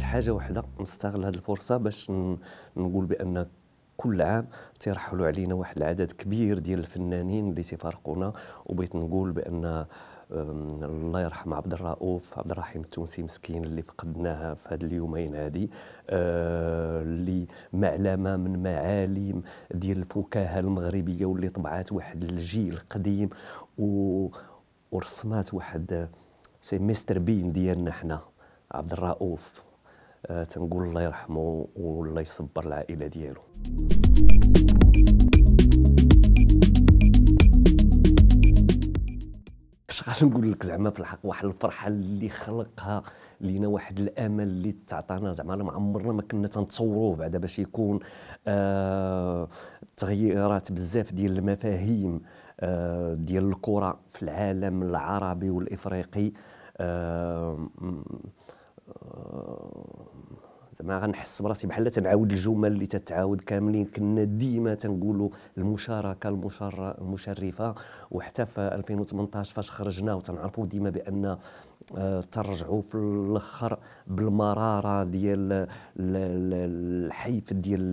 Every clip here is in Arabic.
نسيت حاجه واحده نستغل هذه الفرصه باش نقول بان كل عام تيرحلوا علينا واحد العدد كبير ديال الفنانين اللي تيفارقونا وبغيت نقول بان الله يرحم عبد الرؤوف عبد الرحيم التونسي مسكين اللي فقدناه في هاد اليومين هذه آه، اللي معلمه من معالم ديال الفكاهه المغربيه واللي طبعات واحد الجيل قديم و ورسمات واحد سي مستر بين ديالنا حنا عبد الرؤوف آه، تنقول الله يرحمه والله يصبر العائله ديالو اش نقول لك زعما في الحق واحد الفرحه اللي خلقها لينا واحد الامل اللي تعطانا زعما ما عمرنا ما كنا تنتصوروه بعدا باش يكون آه تغيرات بزاف ديال المفاهيم آه ديال الكره في العالم العربي والافريقي آه زعما غنحس براسي بحال تنعاود الجمل اللي تتعاود كاملين كنا ديما تنقولوا المشاركه المشرفه وحتى في 2018 فاش خرجنا وتنعرفوا ديما بان آه، ترجعوا في الاخر بالمراره ديال الحيف ديال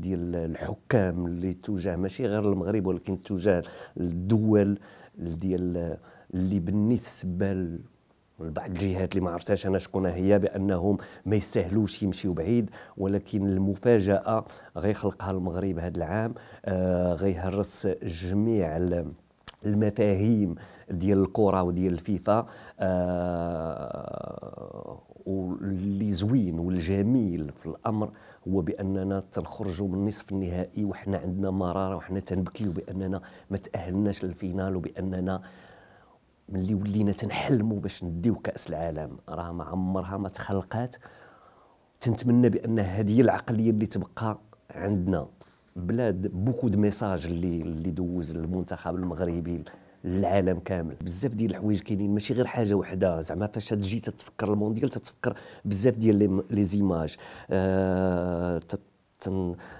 ديال الحكام اللي تجاه ماشي غير المغرب ولكن تجاه الدول ديال اللي بالنسبه بعض الجهات اللي ما عرفتهاش انا شكون هي بانهم ما يستاهلوش يمشيوا بعيد ولكن المفاجاه غيخلقها المغرب هذا العام آه غيهرس جميع المفاهيم ديال الكره وديال الفيفا آه واللي زوين والجميل في الامر هو باننا تنخرجوا من نصف النهائي وحنا عندنا مراره وحنا تنبكيو باننا ما تاهلناش للفينال وباننا ملي ولينا تنحلموا باش نديو كاس العالم راه ما عمرها ما تخلقات تنتمنى بان هذه العقليه اللي تبقى عندنا بلاد بوكو دو ميساج اللي اللي دوز المنتخب المغربي للعالم كامل بزاف ديال الحوايج كاينين ماشي غير حاجه وحده زعما فاش تجي تتفكر المونديال تتفكر بزاف ديال لي زيماج آه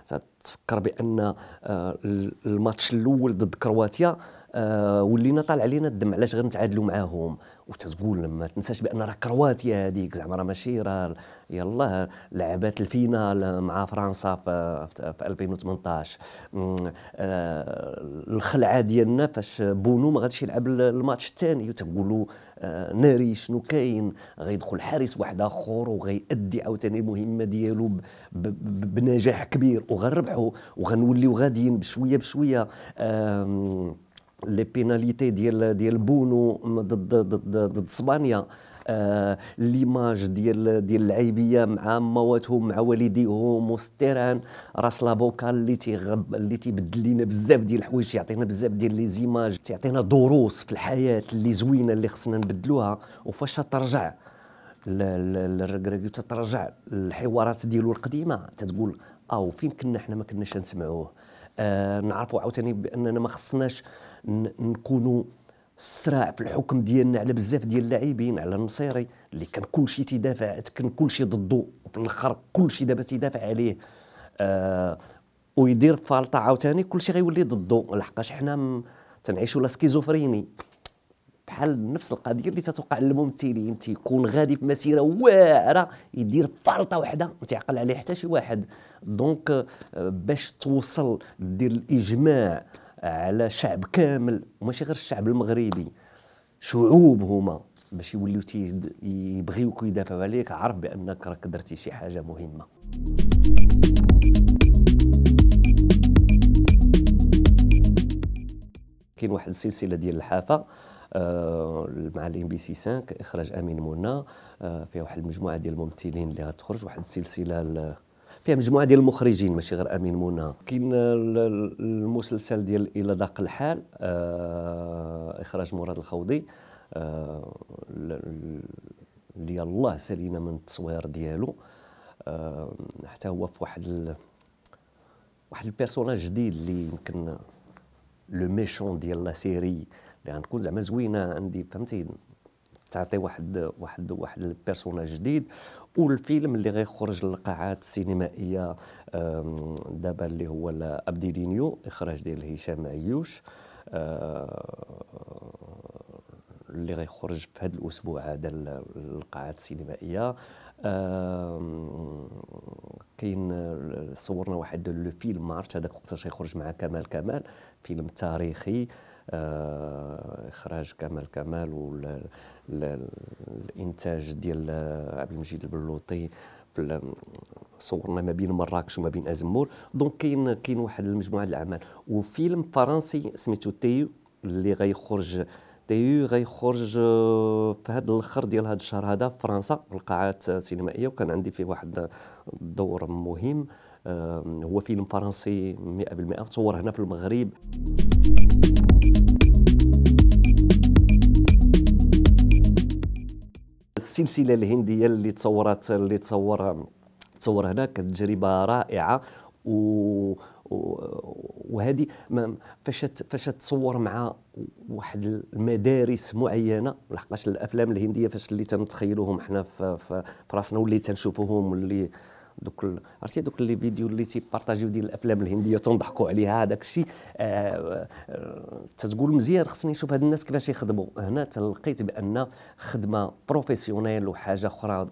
تتفكر بان آه الماتش الاول ضد كرواتيا آه ولينا طالع علينا الدم علاش غنتعادلوا معاهم وتتقول ما تنساش بان راه كرواتيا هذيك زعما راه ماشي راه يلاه لعبات الفينال مع فرنسا في, في 2018 آه الخلعه ديالنا فاش بونو ما غاديش يلعب الماتش الثاني وتقولوا آه ناري شنو كاين غيدخل حارس واحد اخر وغيأدي عاوتاني المهمه ديالو بنجاح كبير وغنربحوا وغنوليو غاديين بشويه بشويه آه لي بيناليتي ديال ديال بونو ضد ضد ضد اسبانيا آه ليماج ديال ديال العيبيه مع مواتهم مع والديهم وستيران راس لافوكال اللي تيغب اللي تيبدل لينا بزاف ديال الحوايج يعطينا بزاف ديال لي زيماج تيعطينا دروس في الحياه اللي زوينه اللي خصنا نبدلوها وفاش ترجع الركراكي تترجع الحوارات ديالو القديمه تتقول او فين كنا حنا ما كناش نسمعوه آه نعرفوا عاوتاني باننا ما خصناش آه نكونوا الصراع في الحكم ديالنا على بزاف ديال اللاعبين على النصيري اللي كان كلشي تيدافع كان كلشي ضده وفي الاخر كلشي دابا تيدافع عليه آه ويدير فالطه عاوتاني كلشي غيولي ضده لحقاش حنا تنعيشوا لا سكيزوفريني بحال نفس القضيه اللي تتوقع للممثلين تيكون غادي في مسيره واعره يدير فلطه واحدة ما تيعقل عليه حتى شي واحد دونك آه، باش توصل دير الاجماع على شعب كامل وماشي غير الشعب المغربي شعوب هما باش يوليو يبغيوك ويدافعوا عليك عرف بانك راك درتي شي حاجه مهمه كاين واحد السلسله ديال الحافه آه، مع الام بي سي 5 اخراج امين منى آه، فيها واحد المجموعه ديال الممثلين اللي غتخرج واحد السلسله فيها مجموعه ديال المخرجين ماشي غير امين منى كاين المسلسل ديال الى ضاق الحال آه اخراج مراد الخوضي آه اللي الله سالينا من التصوير ديالو آه حتى هو في واحد ال... واحد البيرسوناج جديد اللي يمكن لو ميشون ديال لا سيري اللي غنكون زعما زوينه عندي فهمتي تعطي واحد واحد واحد البيرسوناج جديد والفيلم اللي غيخرج للقاعات السينمائيه دابا اللي هو ابدي ابديلينيو اخراج ديال هشام عيوش آه، اللي غيخرج في هذا الاسبوع هذا للقاعات السينمائيه كاين آه، صورنا واحد لو فيلم مارش هذاك وقتاش يخرج مع كمال كمال فيلم تاريخي آه، اخراج كمال كمال والانتاج ديال آه، عبد المجيد البلوطي في صورنا ما بين مراكش وما بين ازمور دونك كاين كاين واحد المجموعه الاعمال وفيلم فرنسي سميتو تيو اللي غيخرج تي غيخرج آه، في هذا الاخر ديال هذا الشهر هذا في فرنسا في القاعات السينمائيه وكان عندي فيه واحد الدور مهم هو فيلم فرنسي 100% تصور هنا في المغرب السلسله الهنديه اللي تصورت اللي تصور تصور هنا كانت تجربه رائعه و وهذه فاش فاش تصور مع واحد المدارس معينه لحقاش الافلام الهنديه فاش اللي تنتخيلوهم حنا في, راسنا واللي تنشوفوهم واللي دوك عرفتي دوك لي فيديو اللي تيبارطاجيو ديال الافلام الهنديه تنضحكوا عليها هذاك الشيء آه آه تتقول مزيان خصني نشوف هاد الناس كيفاش يخدموا هنا تلقيت بان خدمه بروفيسيونيل وحاجه اخرى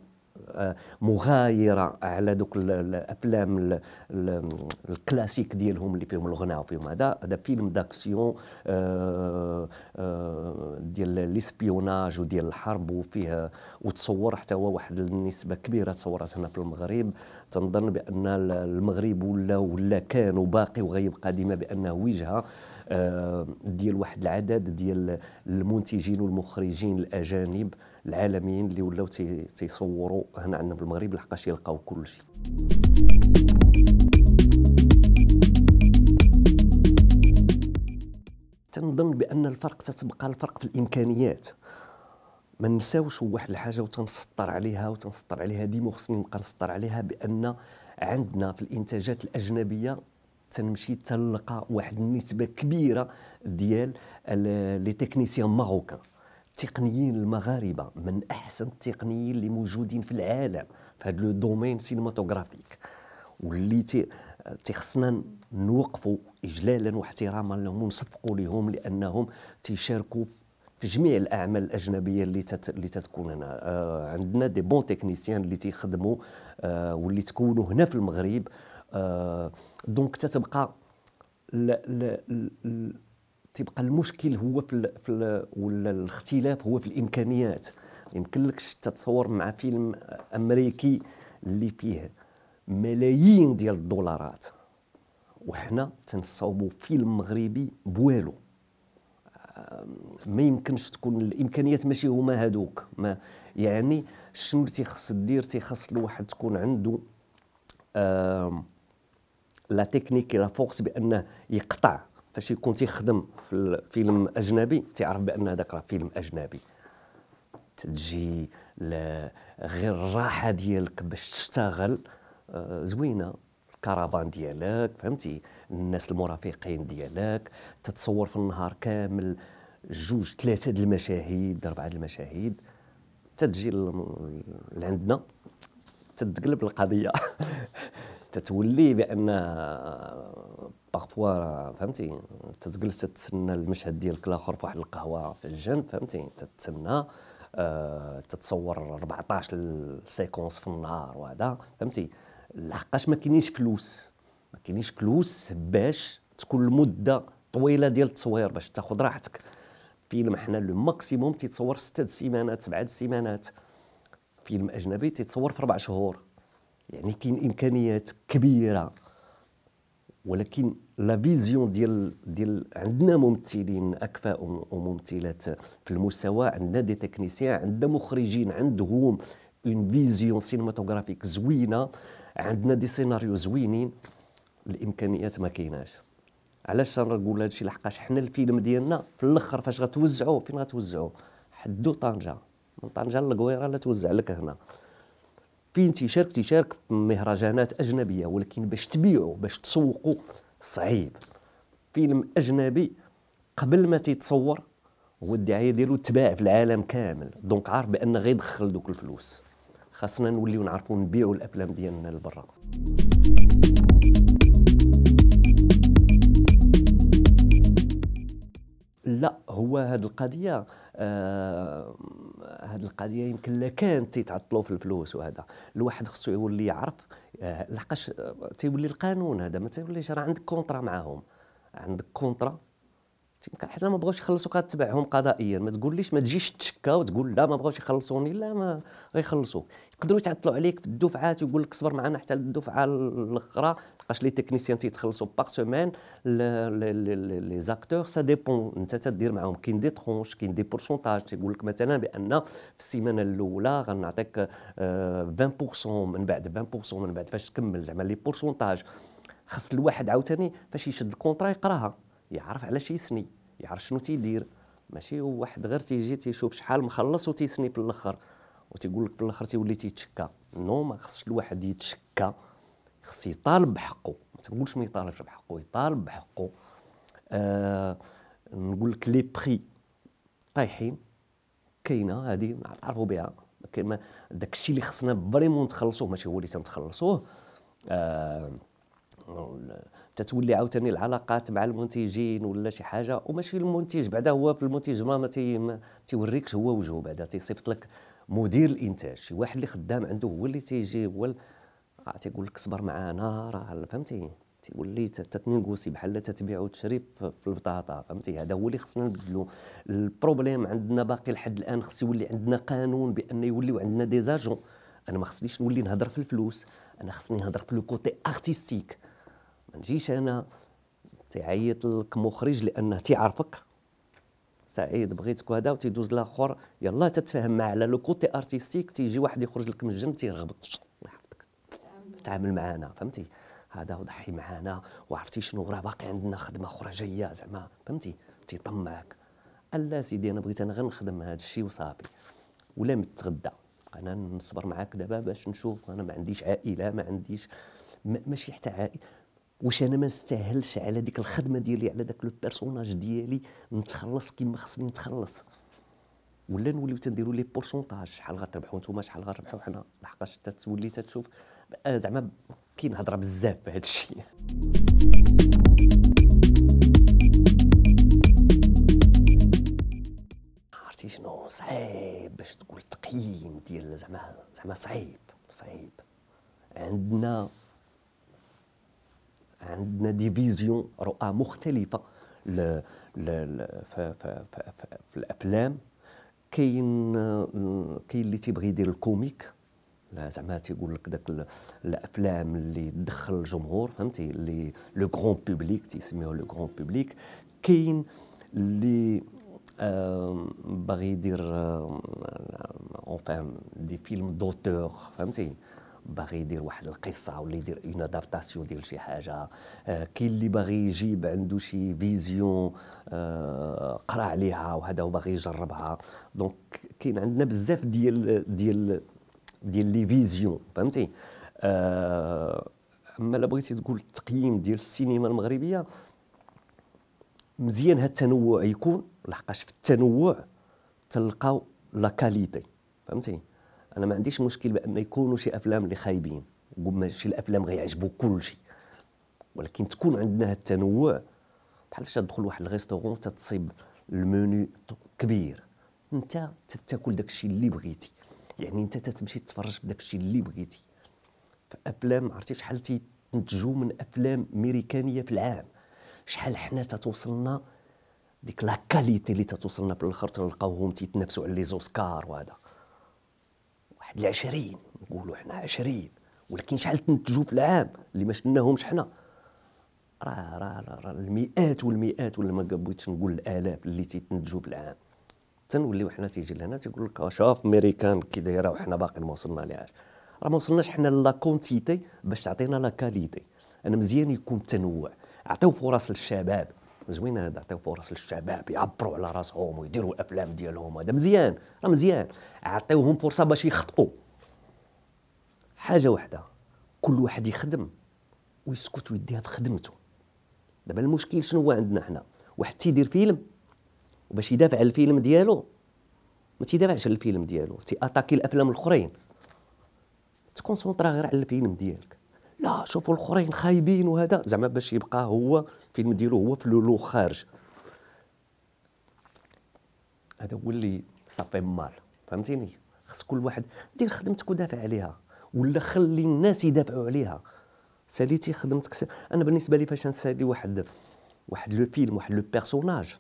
مغايره على دوك الافلام الكلاسيك ديالهم اللي فيهم الغناء وفيهم هذا هذا فيلم داكسيون آه، آه، ديال ليسبيوناج وديال الحرب وفيه وتصور حتى هو واحد النسبه كبيره تصورات هنا في المغرب تنظن بان المغرب ولا ولا كان وباقي وغيبقى ديما بانه وجهه آه، ديال واحد العدد ديال المنتجين والمخرجين الاجانب العالميين اللي ولاو تيصوروا هنا عندنا في المغرب لحقاش يلقاو كل شيء تنظن بان الفرق تتبقى الفرق في الامكانيات ما نساوش واحد الحاجه وتنسطر عليها وتنسطر عليها ديما خصني نبقى نسطر عليها بان عندنا في الانتاجات الاجنبيه تنمشي تلقى واحد النسبه كبيره ديال لي تكنيسيان ماروكان التقنيين المغاربه من احسن التقنيين اللي موجودين في العالم في هذا لو دومين سينماتوغرافيك واللي تيخصنا نوقفوا اجلالا واحتراما لهم ونصفقوا لهم لانهم تيشاركوا في جميع الاعمال الاجنبيه اللي تت... اللي تتكون هنا آه عندنا دي بون تكنيسيان اللي تيخدموا آه واللي تكونوا هنا في المغرب دونك تتبقى ل ل تيبقى المشكل هو في الـ في الـ ولا الاختلاف هو في الامكانيات يمكن لك تتصور مع فيلم امريكي اللي فيه ملايين ديال الدولارات وحنا تنصاوبوا فيلم مغربي بوالو ما يمكنش تكون الامكانيات ماشي هما هادوك ما يعني شنو اللي تيخص دير تيخص الواحد تكون عنده آه لا تكنيك لا فورس بانه يقطع فاش يكون تيخدم في الفيلم اجنبي تيعرف بان هذاك راه فيلم اجنبي تجي غير الراحه ديالك باش تشتغل آه، زوينه الكرفان ديالك فهمتي الناس المرافقين ديالك تتصور في النهار كامل جوج ثلاثه د المشاهد اربعه د المشاهد تتجي لعندنا تتقلب القضيه تتولي بان باغفوا آه، فهمتي تتجلس تتسنى المشهد ديالك الاخر في واحد القهوه في الجنب فهمتي تتسنى أه تتصور 14 سيكونس في النهار وهذا فهمتي لحقاش ما كاينينش فلوس ما كاينينش فلوس باش تكون المده طويله ديال التصوير باش تاخذ راحتك فيلم حنا لو ماكسيموم تيتصور ستة سيمانات سبعة سيمانات فيلم اجنبي تيتصور في اربع شهور يعني كاين امكانيات كبيره ولكن لا فيزيون ديال ديال عندنا ممثلين اكفاء وممثلات في المستوى عندنا دي تكنيسيان عندنا مخرجين عندهم اون فيزيون سينماتوغرافيك زوينه عندنا دي سيناريو زوينين الامكانيات ما كايناش علاش نقول هادشي لحقاش حنا الفيلم ديالنا في الاخر فاش غتوزعوه فين غتوزعوه حدو طنجه من طنجه للقويره لا توزع لك هنا فين تيشارك تيشارك في مهرجانات اجنبيه ولكن باش تبيعوا باش تسوقوا صعيب فيلم اجنبي قبل ما تيتصور هو الدعايه ديالو تباع في العالم كامل دونك عارف بان غيدخل دوك الفلوس خاصنا نوليو نعرفوا نبيعوا الافلام ديالنا لبرا لا هو هذه القضيه آه هذه القضيه يمكن لا كان تيتعطلوا في الفلوس وهذا الواحد خصو يولي يعرف آه، لحقاش آه، تيولي القانون هذا ما تيوليش راه عندك كونطرا معاهم عندك كونطرا حتى حيت ما بغاوش يخلصوك غتبعهم قضائيا ما تقوليش ما تجيش تشكا وتقول لا ما بغاوش يخلصوني لا ما غيخلصوك يقدروا يتعطلوا عليك في الدفعات ويقول لك صبر معنا حتى الدفعه الاخرى لقاش لي تكنيسيان تيتخلصوا باغ سومان لي زاكتور سا ديبون انت تدير معاهم كاين دي ترونش كاين دي بورسونتاج تيقول لك مثلا بان في السيمانه الاولى غنعطيك 20% آه، من بعد 20% من بعد فاش تكمل زعما لي بورسونتاج خاص الواحد عاوتاني فاش يشد الكونترا يقراها يعرف علاش يسني يعرف شنو تيدير ماشي هو واحد غير تيجي تيشوف شحال مخلص وتيسني في الاخر وتيقول لك في الاخر تيولي تيتشكى نو ما خصش الواحد يتشكى خص يطالب بحقه ما تقولش ما يطالبش بحقه يطالب بحقه آه نقول لك لي بري طايحين كاينه هذه تعرفوا بها داك الشيء اللي خصنا فريمون تخلصوه ماشي هو اللي تنتخلصوه آه تتولي عاوتاني العلاقات مع المنتجين ولا شي حاجه وماشي المنتج بعدا هو في المنتج ما ما تيوريكش هو وجهه بعدا تيصيفط لك مدير الانتاج شي واحد اللي خدام عنده هو اللي تيجي هو آه، تيقول لك صبر معانا راه فهمتي تيولي تتنيغوسي بحال تتبيع وتشري في البطاطا فهمتي هذا هو اللي خصنا نبدلو البروبليم عندنا باقي لحد الان خص يولي عندنا قانون بان يوليو عندنا ديزاجون انا ما خصنيش نولي نهضر في الفلوس انا خصني نهضر في لو كوتي ارتستيك ما نجيش انا تعيط لك مخرج لانه تيعرفك سعيد بغيتك وهذا وتيدوز لاخر يلا تتفاهم مع على لو كوتي ارتستيك تيجي واحد يخرج لك من الجنب تيرغبك تعامل معنا فهمتي هذا وضحي معانا وعرفتي شنو راه باقي عندنا خدمه اخرى جايه زعما فهمتي تيطمعك الا سيدي انا بغيت انا غير نخدم هذا الشيء وصافي ولا متغدى انا نصبر معاك دابا باش نشوف انا ما عنديش عائله ما عنديش ماشي حتى عائله واش انا ما نستاهلش على ديك الخدمه ديالي على داك لو بيرسوناج ديالي نتخلص كيما خصني نتخلص ولا نوليو تنديروا لي بورسونتاج شحال غتربحوا نتوما شحال غنربحوا حنا لحقاش تتولي تتشوف آه، زعما كاين هضره بزاف في هذا الشيء عرفتي شنو صعيب باش تقول تقييم ديال زعما زعما صعيب صعيب عندنا عندنا دي فيزيون رؤى مختلفه ل ل في الافلام كاين آه، كاين اللي تيبغي يدير الكوميك لا زعما تيقول لك داك الافلام اللي تدخل الجمهور فهمتي اللي لو كغون بوبليك تيسميوه لو كغون بوبليك كاين اللي آه، باغي يدير اون فان دي فيلم دوتور فهمتي باغي يدير واحد القصه ولا يدير اون ادابتاسيون ديال شي حاجه آه، كاين اللي باغي يجيب عنده شي فيزيون آه، قرا عليها وهذا هو باغي يجربها دونك كاين عندنا بزاف ديال ديال ديال لي فيزيون فهمتي آه، اما لا بغيتي تقول التقييم ديال السينما المغربيه مزيان هذا التنوع يكون لحقاش في التنوع تلقاو لا كاليتي فهمتي انا ما عنديش مشكل بان يكونوا شي افلام اللي خايبين ماشي الافلام غيعجبوا كلشي ولكن تكون عندنا التنوع بحال فاش تدخل واحد الريستورون تتصيب المنيو كبير انت تتاكل داكشي اللي بغيتي يعني انت تتمشي تتفرج بداكشي اللي بغيتي فافلام عرفتي شحال تنتجوا من افلام امريكانيه في العام شحال حنا تتوصلنا ديك لا كاليتي اللي تتوصلنا في الاخر تلقاوهم تيتنافسوا على لي زوسكار وهذا العشرين نقولوا حنا عشرين ولكن شحال تنتجوا في العام اللي ما شناهمش حنا راه راه راه المئات والمئات ولا ما بغيتش نقول الالاف اللي تيتنتجوا في العام تنوليو حنا تيجي لهنا تيقول لك أه، شاف ميريكان كي دايره وحنا باقي ما وصلنا لهاش راه ما وصلناش حنا لا كونتيتي باش تعطينا لا كاليتي انا مزيان يكون التنوع عطيو فرص للشباب زوين هذا عطيو فرص للشباب يعبروا على راسهم ويديروا الافلام ديالهم هذا مزيان راه مزيان عطيوهم فرصه باش يخطئوا حاجه واحده كل واحد يخدم ويسكت ويديها في خدمته دابا المشكل شنو هو عندنا حنا واحد تيدير فيلم وباش يدافع على الفيلم ديالو ما تيدافعش على الفيلم ديالو اتاكي الافلام الاخرين تكونسونطرا غير على الفيلم ديالك لا شوفوا الاخرين خايبين وهذا زعما باش يبقى هو الفيلم ديالو هو في لولو خارج هذا هو اللي صافي مال فهمتيني خص كل واحد دير خدمتك ودافع عليها ولا خلي الناس يدافعوا عليها ساليتي خدمتك س... انا بالنسبه لي فاش نسالي واحد واحد لو فيلم واحد لو بيرسوناج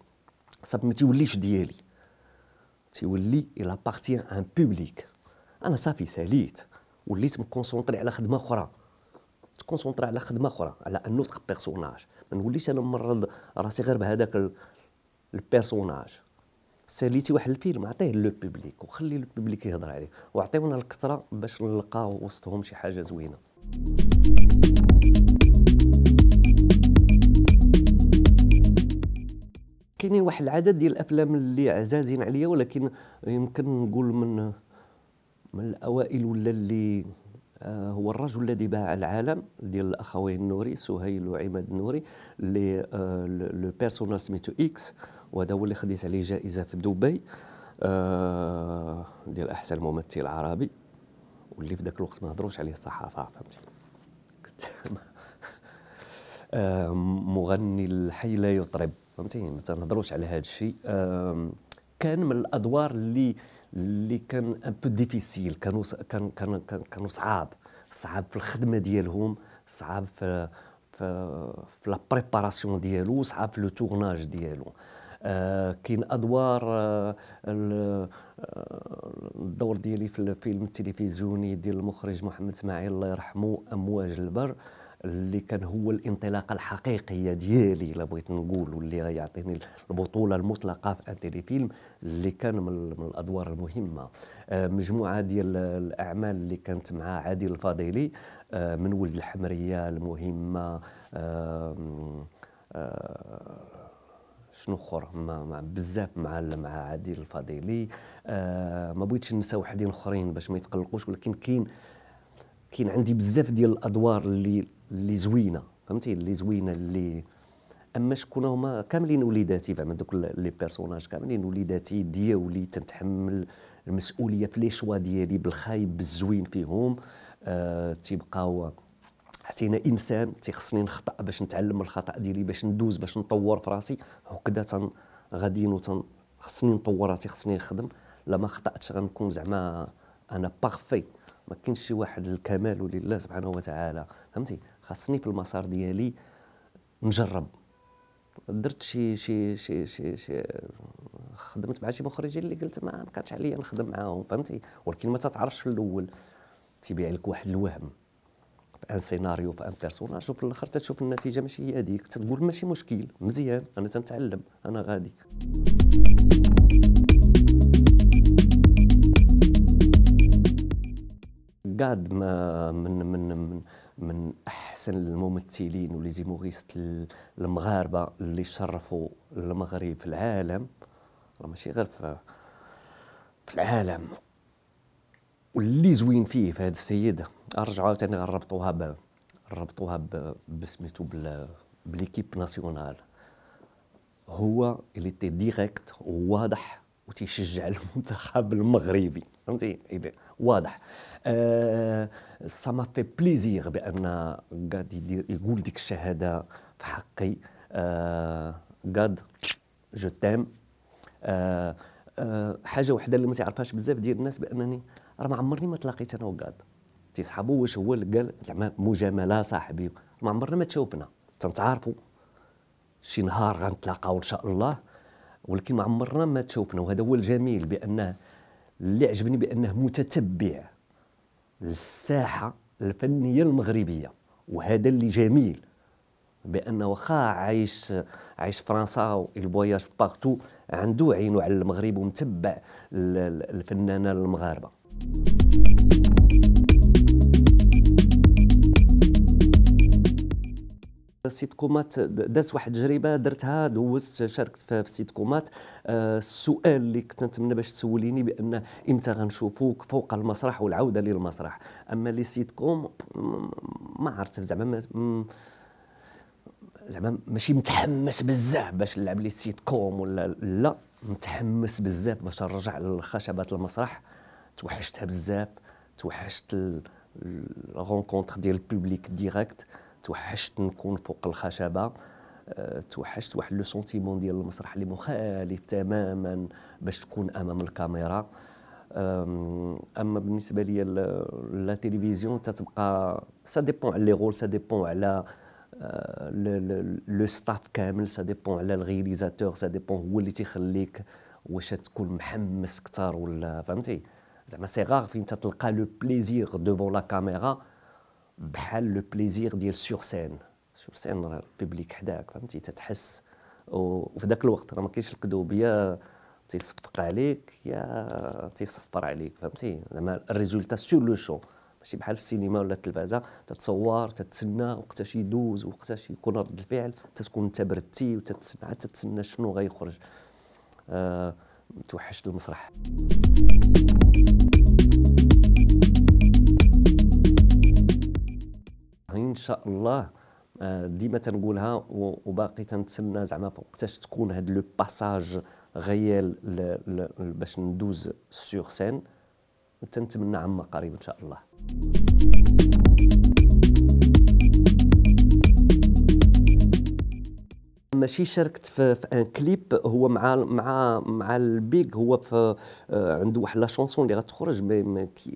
صافي ما تيوليش ديالي تيولي الى بارتي ان بوبليك انا صافي ساليت وليت مكونسونطري على خدمه اخرى تكونسونطري على خدمه اخرى على ان اوتر بيرسوناج ما نوليش انا ممرض راسي غير بهذاك البيرسوناج ساليتي واحد الفيلم عطيه لو بوبليك وخلي لو بوبليك يهضر عليه وعطيونا الكثره باش نلقاو وسطهم شي حاجه زوينه كاينين واحد العدد ديال الافلام اللي عزازين عليا ولكن يمكن نقول من من الاوائل ولا اللي آه، هو الرجل الذي باع العالم ديال الاخوين النوري سهيل وعماد النوري اللي آه، لو بيرسونال سميتو اكس وهذا هو اللي خديت عليه جائزه في دبي آه، ديال احسن ممثل عربي واللي في ذاك الوقت ما هضروش عليه الصحافه فهمتي مغني الحي لا يطرب فهمتي ما تنهضروش على هذا الشيء كان من الادوار اللي اللي كان ان بو ديفيسيل كانوا كان كان كانوا صعاب صعاب في الخدمه ديالهم صعاب في في في لا بريباراسيون ديالو صعاب في لو تورناج ديالو آه كاين ادوار آه, آه، الدور ديالي في الفيلم التلفزيوني ديال المخرج محمد اسماعيل الله يرحمه امواج البر اللي كان هو الانطلاقه الحقيقيه ديالي الا بغيت نقول واللي يعطيني البطوله المطلقه في ان تيلي فيلم اللي كان من الادوار المهمه آه، مجموعه ديال الاعمال اللي كانت مع عادل الفاضلي آه، من ولد الحمريه المهمه آه، شنو اخر مع بزاف مع مع عادل الفاضلي ما بغيتش ننسى وحدين اخرين باش ما يتقلقوش ولكن كاين كاين عندي بزاف ديال الادوار اللي اللي زوينه فهمتي اللي زوينه اللي اما شكون هما كاملين وليداتي زعما دوك لي بيرسوناج كاملين وليداتي دياولي تنتحمل المسؤوليه في لي شوا ديالي بالخايب بالزوين فيهم آه تيبقاو حتى انا انسان تيخصني نخطا باش نتعلم من الخطا ديالي باش ندوز باش نطور في راسي هكذا تن وتن خصني نطور راسي خصني نخدم لا ما خطاتش غنكون زعما انا بارفي ما كاينش شي واحد الكمال لله سبحانه وتعالى فهمتي خاصني في المسار ديالي نجرب درت شي شي شي شي, شي خدمت مع شي مخرجين اللي قلت ما كانش عليا نخدم معاهم فهمتي ولكن ما تتعرفش في الاول تيبيع لك واحد الوهم في ان سيناريو في ان بيرسوناج وفي الاخر تشوف النتيجه ماشي هي هذيك تقول ماشي مشكل مزيان انا تنتعلم انا غادي قاد من من من من احسن الممثلين ولي المغاربه اللي شرفوا المغرب في العالم راه ماشي غير في في العالم واللي زوين فيه في هذا السيد ارجع عاوتاني غنربطوها نربطوها بسميتو بليكيب ناسيونال هو اللي تي ديريكت واضح وتيشجع المنتخب المغربي فهمتي واضح ما في بليزير بان قاد يدير يقول ديك الشهاده في حقي قاد جو تيم حاجه وحده اللي ما تعرفهاش بزاف ديال الناس بانني راه ما عمرني ما تلاقيت انا وقاد تيصحابو واش هو اللي قال زعما مجامله صاحبي ما عمرنا ما تشوفنا تنتعارفوا شي نهار غنتلاقاو ان شاء الله ولكن ما عمرنا ما تشوفنا وهذا هو الجميل بانه اللي عجبني بانه متتبع للساحه الفنيه المغربيه وهذا اللي جميل بانه واخا عايش عايش فرنسا والفواياج بارتو عنده عينه على المغرب ومتبع الفنانه المغاربه كومات دازت واحد التجربه درتها دوزت شاركت في كومات آه، السؤال اللي كنت نتمنى باش تسوليني بان امتى غنشوفوك فوق المسرح والعوده للمسرح اما لي سيت كوم ما عرفت زعما زعما ماشي متحمس بزاف باش نلعب لي سيت كوم ولا لا متحمس بزاف باش نرجع للخشبات المسرح توحشتها بزاف توحشت الرونكونتر ديال البوبليك ديريكت توحشت نكون فوق الخشبه آه، توحشت واحد لو سونتيمون ديال المسرح اللي مخالف تماما باش تكون امام الكاميرا اما بالنسبه لي لا تلفزيون تتبقى سا ديبون على لي غول سا ديبون على آه، لو ستاف كامل سا ديبون على الغيليزاتور سا ديبون هو اللي تيخليك واش تكون محمس اكثر ولا فهمتي زعما سي غار فين تتلقى لو بليزير دوفون لا كاميرا بحال لو بليزير ديال سور سين سور سين راه البيبليك حداك فهمتي تتحس وفي ذاك الوقت راه ما كاينش يا تيصفق عليك يا تيصفر عليك فهمتي زعما الريزولتا سور لو شو ماشي بحال في السينما ولا التلفازه تتصور تتسنى وقتاش يدوز وقتاش يكون رد الفعل تتكون انت بردتي وتتسنى تتسنى شنو غيخرج أه توحشت المسرح شاء الله آه، ديما تنقولها وباقي تنتسنى زعما وقتاش تكون هاد لو باساج غيال باش ندوز سور سين تنتمنى عما قريب ان شاء الله ماشي شاركت في, في ان كليب هو مع مع مع البيك هو في آه، عنده واحد لا شونسون اللي غتخرج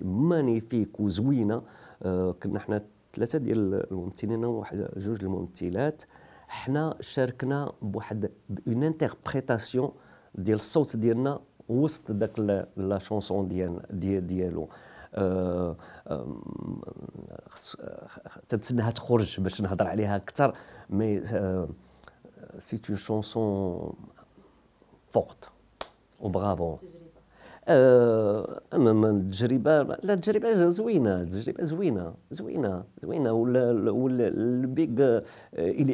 مانيفيك وزوينه آه، كنا حنا ثلاثه ديال الممثلين وواحد جوج الممثلات حنا شاركنا بواحد اون انتربريتاسيون ديال الصوت ديالنا وسط داك لا شونسون ديال ديالو أه تنتسناها تخرج باش نهضر عليها اكثر مي أه اون شونسون فورت وبرافو آه، من التجربه لا التجربه زوينه التجربه زوينه زوينه زوينه ولا ولا البيغ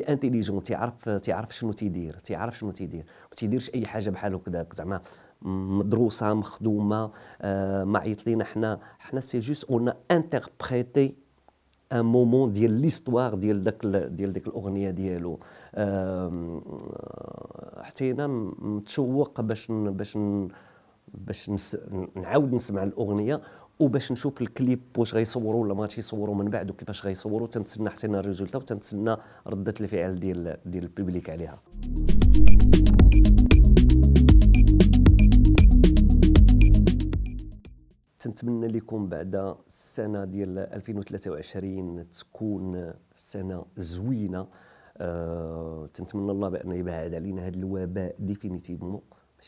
انتيليجون تيعرف تيعرف شنو تيدير تيعرف شنو تيدير ما تيديرش اي حاجه بحال هكذاك زعما مدروسه مخدومه آه ما عيط لينا حنا حنا سي جوست اون انتربريتي ان مومون ديال ليستواغ ديال داك ديال ديك الاغنيه ديالو آه، حتى انا متشوق باش باش باش نس... نعاود نسمع الاغنيه وباش نشوف الكليب واش غيصوروا ولا ما يصوروا من بعد وكيفاش غيصوروا تنتسنى حتى الريزولتا وتنتسنى رده الفعل ديال ديال الببليك عليها تنتمنى لكم بعد السنه ديال 2023 تكون سنه زوينه أه تنتمنى الله بان يبعد علينا هذا الوباء ديفينيتيفمون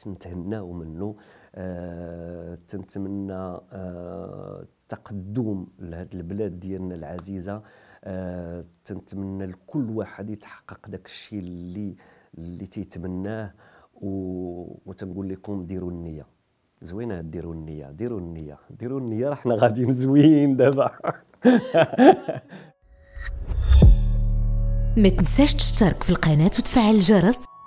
باش نتهناو منه آه تنتمنى آه التقدم لهذه البلاد ديالنا العزيزه آه تنتمنى لكل واحد يتحقق داك الشيء اللي اللي تيتمناه و... وتنقول لكم ديروا النيه زوينه ديروا النيه ديروا النيه ديروا النيه راه حنا غاديين زوين دابا ما تنساش تشترك في القناه وتفعل الجرس